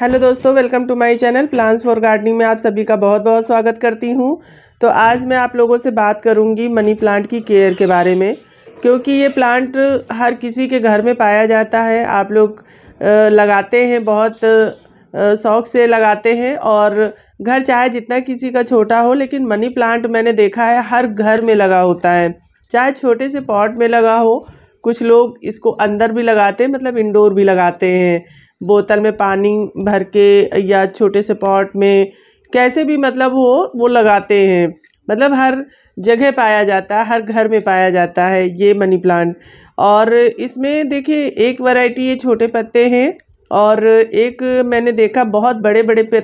hello दोस्तों welcome to my channel plants for gardening में आप सभी का बहुत बहुत स्वागत करती हूं तो आज मैं आप लोगों से बात करूंगी मनी प्लांट की केयर के बारे में क्योंकि ये प्लांट हर किसी के घर में पाया जाता है आप लोग लगाते हैं बहुत शौक से लगाते हैं और घर चाहे जितना किसी का छोटा हो लेकिन मनी प्लांट मैंने देखा है हर घर में लगा होता है चाहे छोटे से पॉट में लगा हो कुछ लोग इसको अंदर भी लगाते हैं मतलब इंडोर भी लगाते हैं बोतल में पानी भर के या छोटे से पॉट में कैसे भी मतलब हो वो लगाते हैं मतलब हर जगह पाया जाता है हर घर में पाया जाता है ये मनी प्लांट और इसमें देखिए एक वैरायटी ये छोटे पत्ते हैं और एक मैंने देखा बहुत बड़े बड़े पे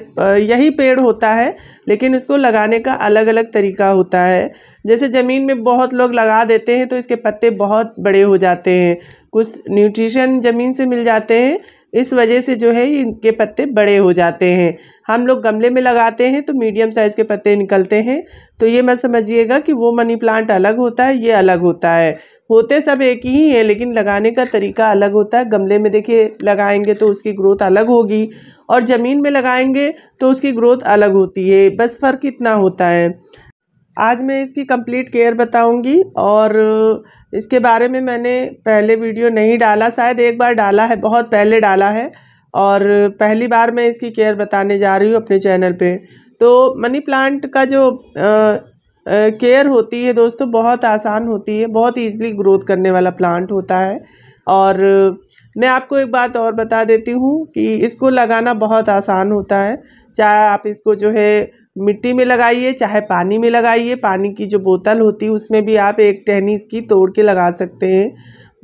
यही पेड़ होता है लेकिन इसको लगाने का अलग अलग तरीका होता है जैसे ज़मीन में बहुत लोग लगा देते हैं तो इसके पत्ते बहुत बड़े हो जाते हैं कुछ न्यूट्रिशन ज़मीन से मिल जाते हैं इस वजह से जो है इनके पत्ते बड़े हो जाते हैं हम लोग गमले में लगाते हैं तो मीडियम साइज़ के पत्ते निकलते हैं तो ये मत समझिएगा कि वो मनी प्लांट अलग होता है ये अलग होता है होते सब एक ही हैं लेकिन लगाने का तरीका अलग होता है गमले में देखिए लगाएंगे तो उसकी ग्रोथ अलग होगी और ज़मीन में लगाएंगे तो उसकी ग्रोथ अलग होती है बस फ़र्क इतना होता है आज मैं इसकी कंप्लीट केयर बताऊंगी और इसके बारे में मैंने पहले वीडियो नहीं डाला शायद एक बार डाला है बहुत पहले डाला है और पहली बार मैं इसकी केयर बताने जा रही हूँ अपने चैनल पे तो मनी प्लांट का जो केयर होती है दोस्तों बहुत आसान होती है बहुत ईजली ग्रोथ करने वाला प्लांट होता है और मैं आपको एक बात और बता देती हूँ कि इसको लगाना बहुत आसान होता है चाहे आप इसको जो है मिट्टी में लगाइए चाहे पानी में लगाइए पानी की जो बोतल होती है उसमें भी आप एक टहनी इसकी तोड़ के लगा सकते हैं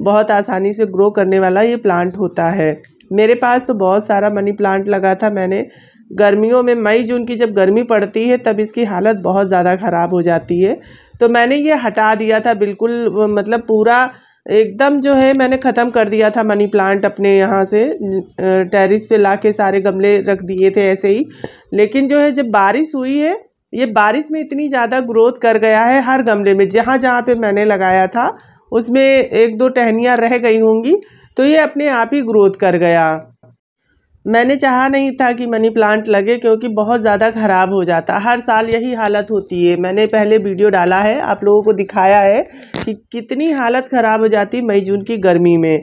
बहुत आसानी से ग्रो करने वाला ये प्लांट होता है मेरे पास तो बहुत सारा मनी प्लांट लगा था मैंने गर्मियों में मई जून की जब गर्मी पड़ती है तब इसकी हालत बहुत ज़्यादा ख़राब हो जाती है तो मैंने ये हटा दिया था बिल्कुल मतलब पूरा एकदम जो है मैंने ख़त्म कर दिया था मनी प्लांट अपने यहाँ से टेरिस पे ला के सारे गमले रख दिए थे ऐसे ही लेकिन जो है जब बारिश हुई है ये बारिश में इतनी ज़्यादा ग्रोथ कर गया है हर गमले में जहाँ जहाँ पे मैंने लगाया था उसमें एक दो टहनियाँ रह गई होंगी तो ये अपने आप ही ग्रोथ कर गया मैंने चाहा नहीं था कि मनी प्लांट लगे क्योंकि बहुत ज़्यादा ख़राब हो जाता हर साल यही हालत होती है मैंने पहले वीडियो डाला है आप लोगों को दिखाया है कि कितनी हालत ख़राब हो जाती मई जून की गर्मी में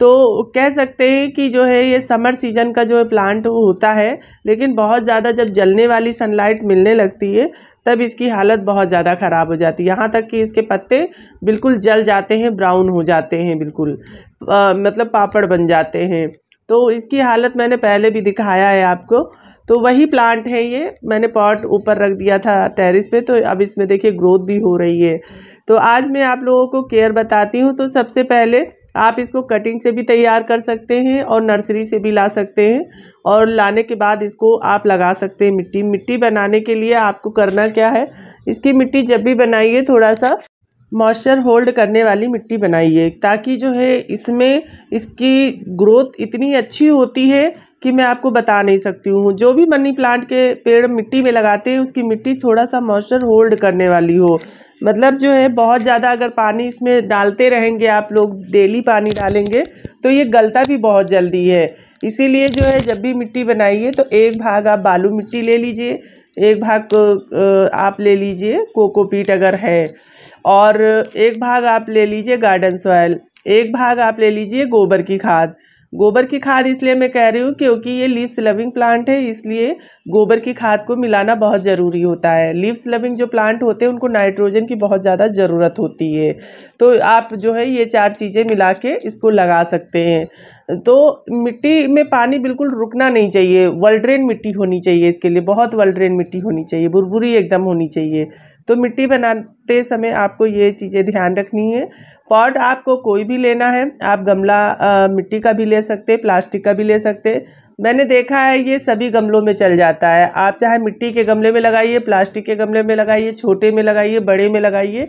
तो कह सकते हैं कि जो है ये समर सीजन का जो है प्लांट वो होता है लेकिन बहुत ज़्यादा जब जलने वाली सनलाइट मिलने लगती है तब इसकी हालत बहुत ज़्यादा ख़राब हो जाती है यहाँ तक कि इसके पत्ते बिल्कुल जल जाते हैं ब्राउन हो जाते हैं बिल्कुल आ, मतलब पापड़ बन जाते हैं तो इसकी हालत मैंने पहले भी दिखाया है आपको तो वही प्लांट है ये मैंने पॉट ऊपर रख दिया था टेरिस पे तो अब इसमें देखिए ग्रोथ भी हो रही है तो आज मैं आप लोगों को केयर बताती हूँ तो सबसे पहले आप इसको कटिंग से भी तैयार कर सकते हैं और नर्सरी से भी ला सकते हैं और लाने के बाद इसको आप लगा सकते हैं मिट्टी मिट्टी बनाने के लिए आपको करना क्या है इसकी मिट्टी जब भी बनाइए थोड़ा सा मॉइस्चर होल्ड करने वाली मिट्टी बनाइए ताकि जो है इसमें इसकी ग्रोथ इतनी अच्छी होती है कि मैं आपको बता नहीं सकती हूँ जो भी मनी प्लांट के पेड़ मिट्टी में लगाते हैं उसकी मिट्टी थोड़ा सा मॉइस्चर होल्ड करने वाली हो मतलब जो है बहुत ज़्यादा अगर पानी इसमें डालते रहेंगे आप लोग डेली पानी डालेंगे तो ये गलता भी बहुत जल्दी है इसीलिए जो है जब भी मिट्टी बनाइए तो एक भाग आप बालू मिट्टी ले लीजिए एक भाग को आप ले लीजिए कोकोपीट अगर है और एक भाग आप ले लीजिए गार्डन सॉयल एक भाग आप ले लीजिए गोबर की खाद गोबर की खाद इसलिए मैं कह रही हूँ क्योंकि ये लीव्स लविंग प्लांट है इसलिए गोबर की खाद को मिलाना बहुत ज़रूरी होता है लीव्स लविंग जो प्लांट होते हैं उनको नाइट्रोजन की बहुत ज़्यादा ज़रूरत होती है तो आप जो है ये चार चीज़ें मिला के इसको लगा सकते हैं तो मिट्टी में पानी बिल्कुल रुकना नहीं चाहिए वलड्रेन मिट्टी होनी चाहिए इसके लिए बहुत वलड्रेन मिट्टी होनी चाहिए बुरबुरी एकदम होनी चाहिए तो मिट्टी बनाते समय आपको ये चीज़ें ध्यान रखनी है पॉट आपको कोई भी लेना है आप गमला आ, मिट्टी का भी ले सकते प्लास्टिक का भी ले सकते मैंने देखा है ये सभी गमलों में चल जाता है आप चाहे मिट्टी के गमले में लगाइए प्लास्टिक के गमले में लगाइए छोटे में लगाइए बड़े में लगाइए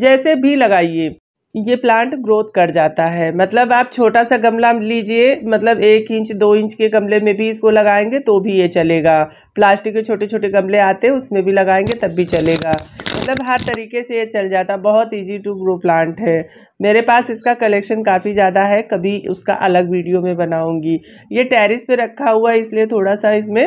जैसे भी लगाइए ये प्लांट ग्रोथ कर जाता है मतलब आप छोटा सा गमला लीजिए मतलब एक इंच दो इंच के गमले में भी इसको लगाएंगे तो भी ये चलेगा प्लास्टिक के छोटे छोटे गमले आते हैं उसमें भी लगाएंगे तब भी चलेगा मतलब हर तरीके से ये चल जाता बहुत इजी टू ग्रो प्लांट है मेरे पास इसका कलेक्शन काफ़ी ज़्यादा है कभी उसका अलग वीडियो में बनाऊँगी ये टेरिस पर रखा हुआ इसलिए थोड़ा सा इसमें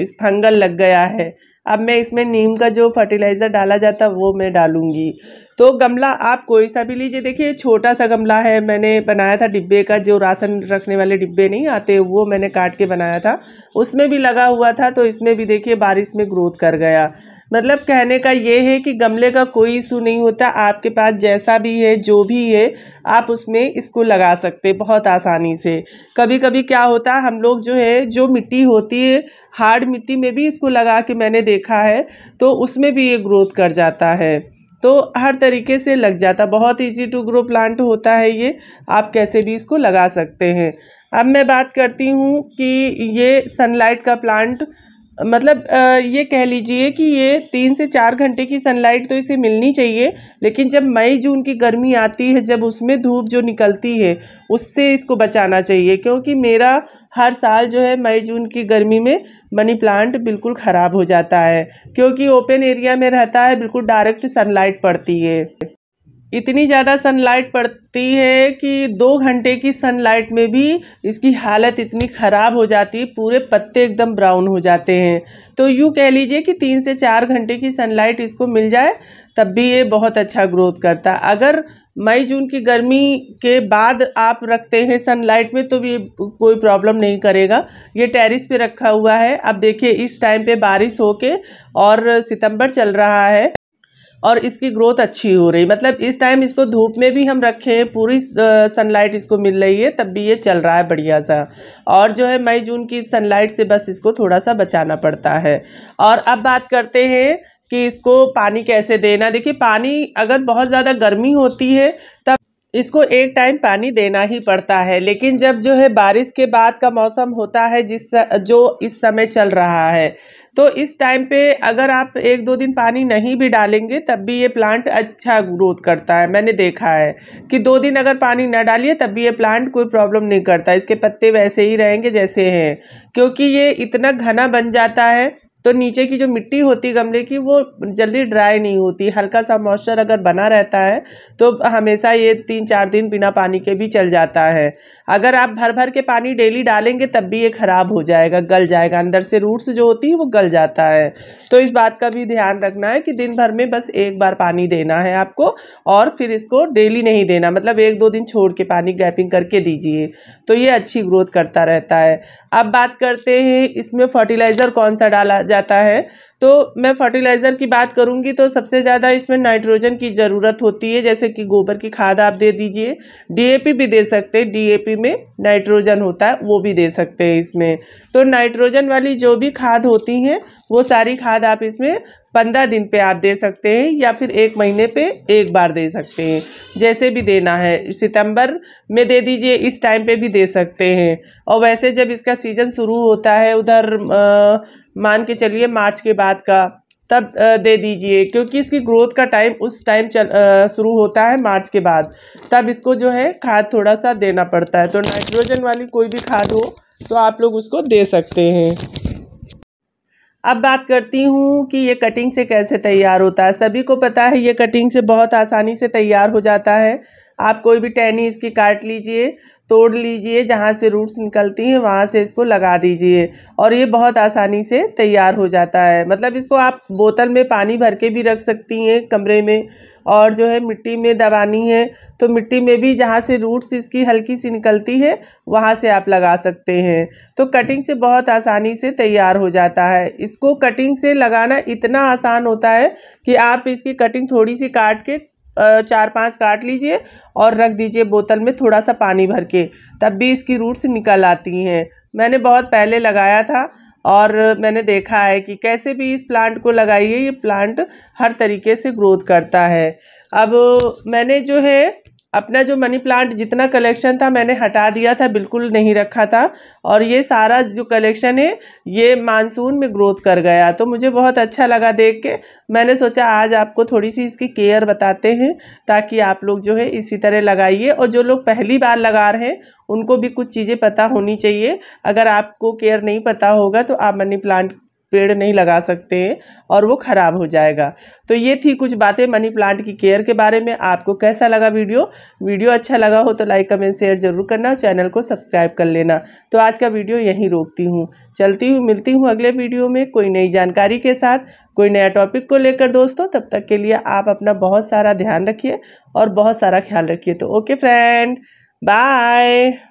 इस फंगल लग गया है अब मैं इसमें नीम का जो फर्टिलाइज़र डाला जाता वो मैं डालूँगी तो गमला आप कोई सा भी लीजिए देखिए छोटा सा गमला है मैंने बनाया था डिब्बे का जो राशन रखने वाले डिब्बे नहीं आते वो मैंने काट के बनाया था उसमें भी लगा हुआ था तो इसमें भी देखिए बारिश में ग्रोथ कर गया मतलब कहने का ये है कि गमले का कोई इशू नहीं होता आपके पास जैसा भी है जो भी है आप उसमें इसको लगा सकते बहुत आसानी से कभी कभी क्या होता है हम लोग जो है जो मिट्टी होती है हार्ड मिट्टी में भी इसको लगा के मैंने देखा है तो उसमें भी ये ग्रोथ कर जाता है तो हर तरीके से लग जाता बहुत इजी टू ग्रो प्लांट होता है ये आप कैसे भी इसको लगा सकते हैं अब मैं बात करती हूँ कि ये सनलाइट का प्लांट मतलब ये कह लीजिए कि ये तीन से चार घंटे की सनलाइट तो इसे मिलनी चाहिए लेकिन जब मई जून की गर्मी आती है जब उसमें धूप जो निकलती है उससे इसको बचाना चाहिए क्योंकि मेरा हर साल जो है मई जून की गर्मी में मनी प्लांट बिल्कुल ख़राब हो जाता है क्योंकि ओपन एरिया में रहता है बिल्कुल डायरेक्ट सनलाइट पड़ती है इतनी ज़्यादा सनलाइट पड़ती है कि दो घंटे की सनलाइट में भी इसकी हालत इतनी ख़राब हो जाती है पूरे पत्ते एकदम ब्राउन हो जाते हैं तो यूँ कह लीजिए कि तीन से चार घंटे की सनलाइट इसको मिल जाए तब भी ये बहुत अच्छा ग्रोथ करता अगर मई जून की गर्मी के बाद आप रखते हैं सनलाइट में तो भी कोई प्रॉब्लम नहीं करेगा ये टेरिस पे रखा हुआ है अब देखिए इस टाइम पे बारिश हो के और सितंबर चल रहा है और इसकी ग्रोथ अच्छी हो रही मतलब इस टाइम इसको धूप में भी हम रखें पूरी सनलाइट इसको मिल रही है तब भी ये चल रहा है बढ़िया सा और जो है मई जून की सनलाइट से बस इसको थोड़ा सा बचाना पड़ता है और अब बात करते हैं कि इसको पानी कैसे देना देखिए पानी अगर बहुत ज़्यादा गर्मी होती है तब इसको एक टाइम पानी देना ही पड़ता है लेकिन जब जो है बारिश के बाद का मौसम होता है जिस जो इस समय चल रहा है तो इस टाइम पे अगर आप एक दो दिन पानी नहीं भी डालेंगे तब भी ये प्लांट अच्छा ग्रोथ करता है मैंने देखा है कि दो दिन अगर पानी ना डालिए तब भी ये प्लांट कोई प्रॉब्लम नहीं करता इसके पत्ते वैसे ही रहेंगे जैसे हैं क्योंकि ये इतना घना बन जाता है तो नीचे की जो मिट्टी होती गमले की वो जल्दी ड्राई नहीं होती हल्का सा मॉइस्चर अगर बना रहता है तो हमेशा ये तीन चार दिन बिना पानी के भी चल जाता है अगर आप भर भर के पानी डेली डालेंगे तब भी ये ख़राब हो जाएगा गल जाएगा अंदर से रूट्स जो होती है वो गल जाता है तो इस बात का भी ध्यान रखना है कि दिन भर में बस एक बार पानी देना है आपको और फिर इसको डेली नहीं देना मतलब एक दो दिन छोड़ के पानी गैपिंग करके दीजिए तो ये अच्छी ग्रोथ करता रहता है अब बात करते हैं इसमें फर्टिलाइज़र कौन सा डाला जाता है तो मैं फर्टिलाइज़र की बात करूंगी तो सबसे ज़्यादा इसमें नाइट्रोजन की ज़रूरत होती है जैसे कि गोबर की खाद आप दे दीजिए डीएपी भी दे सकते हैं डीएपी में नाइट्रोजन होता है वो भी दे सकते हैं इसमें तो नाइट्रोजन वाली जो भी खाद होती हैं वो सारी खाद आप इसमें पंद्रह दिन पे आप दे सकते हैं या फिर एक महीने पे एक बार दे सकते हैं जैसे भी देना है सितंबर में दे दीजिए इस टाइम पे भी दे सकते हैं और वैसे जब इसका सीज़न शुरू होता है उधर आ, मान के चलिए मार्च के बाद का तब दे दीजिए क्योंकि इसकी ग्रोथ का टाइम उस टाइम चल शुरू होता है मार्च के बाद तब इसको जो है खाद थोड़ा सा देना पड़ता है तो नाइट्रोजन वाली कोई भी खाद हो तो आप लोग उसको दे सकते हैं अब बात करती हूँ कि ये कटिंग से कैसे तैयार होता है सभी को पता है ये कटिंग से बहुत आसानी से तैयार हो जाता है आप कोई भी टहनी इसकी काट लीजिए तोड़ लीजिए जहाँ से रूट्स निकलती हैं वहाँ से इसको लगा दीजिए और ये बहुत आसानी से तैयार हो जाता है मतलब इसको आप बोतल में पानी भर के भी रख सकती हैं कमरे में और जो है मिट्टी में दबानी है तो मिट्टी में भी जहाँ से रूट्स इसकी हल्की सी निकलती है वहाँ से आप लगा सकते हैं तो कटिंग से बहुत आसानी से तैयार हो जाता है इसको कटिंग से लगाना इतना आसान होता है कि आप इसकी कटिंग थोड़ी सी काट के चार पांच काट लीजिए और रख दीजिए बोतल में थोड़ा सा पानी भर के तब भी इसकी रूट्स निकल आती हैं मैंने बहुत पहले लगाया था और मैंने देखा है कि कैसे भी इस प्लांट को लगाइए ये प्लांट हर तरीके से ग्रोथ करता है अब मैंने जो है अपना जो मनी प्लांट जितना कलेक्शन था मैंने हटा दिया था बिल्कुल नहीं रखा था और ये सारा जो कलेक्शन है ये मानसून में ग्रोथ कर गया तो मुझे बहुत अच्छा लगा देख के मैंने सोचा आज आपको थोड़ी सी इसकी केयर बताते हैं ताकि आप लोग जो है इसी तरह लगाइए और जो लोग पहली बार लगा रहे हैं उनको भी कुछ चीज़ें पता होनी चाहिए अगर आपको केयर नहीं पता होगा तो आप मनी प्लांट पेड़ नहीं लगा सकते हैं और वो ख़राब हो जाएगा तो ये थी कुछ बातें मनी प्लांट की केयर के बारे में आपको कैसा लगा वीडियो वीडियो अच्छा लगा हो तो लाइक कमेंट शेयर जरूर करना चैनल को सब्सक्राइब कर लेना तो आज का वीडियो यहीं रोकती हूँ चलती हूँ मिलती हूँ अगले वीडियो में कोई नई जानकारी के साथ कोई नया टॉपिक को लेकर दोस्तों तब तक के लिए आप अपना बहुत सारा ध्यान रखिए और बहुत सारा ख्याल रखिए तो ओके फ्रेंड बाय